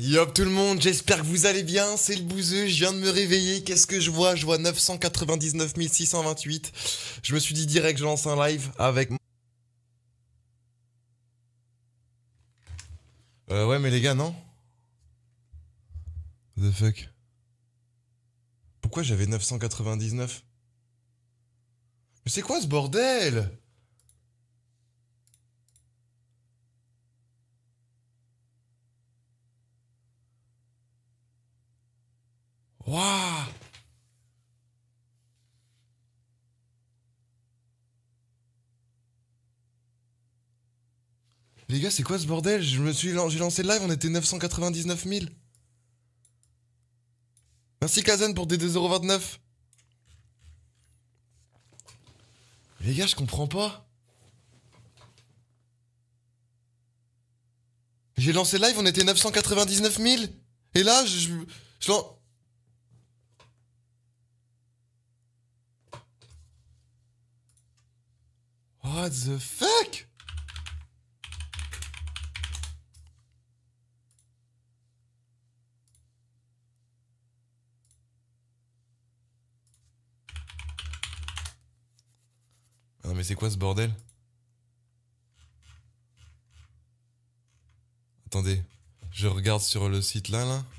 Yop tout le monde, j'espère que vous allez bien, c'est le bouseux, je viens de me réveiller, qu'est-ce que je vois Je vois 999 628, je me suis dit direct je lance un live avec... Euh ouais mais les gars non the fuck Pourquoi j'avais 999 Mais c'est quoi ce bordel Waouh Les gars, c'est quoi ce bordel Je me suis j'ai lancé le live, on était 999 000. Merci Kazen pour tes 2,29€. Les gars, je comprends pas. J'ai lancé le live, on était 999 000. Et là, je, je, What the fuck Non mais c'est quoi ce bordel Attendez, je regarde sur le site là là.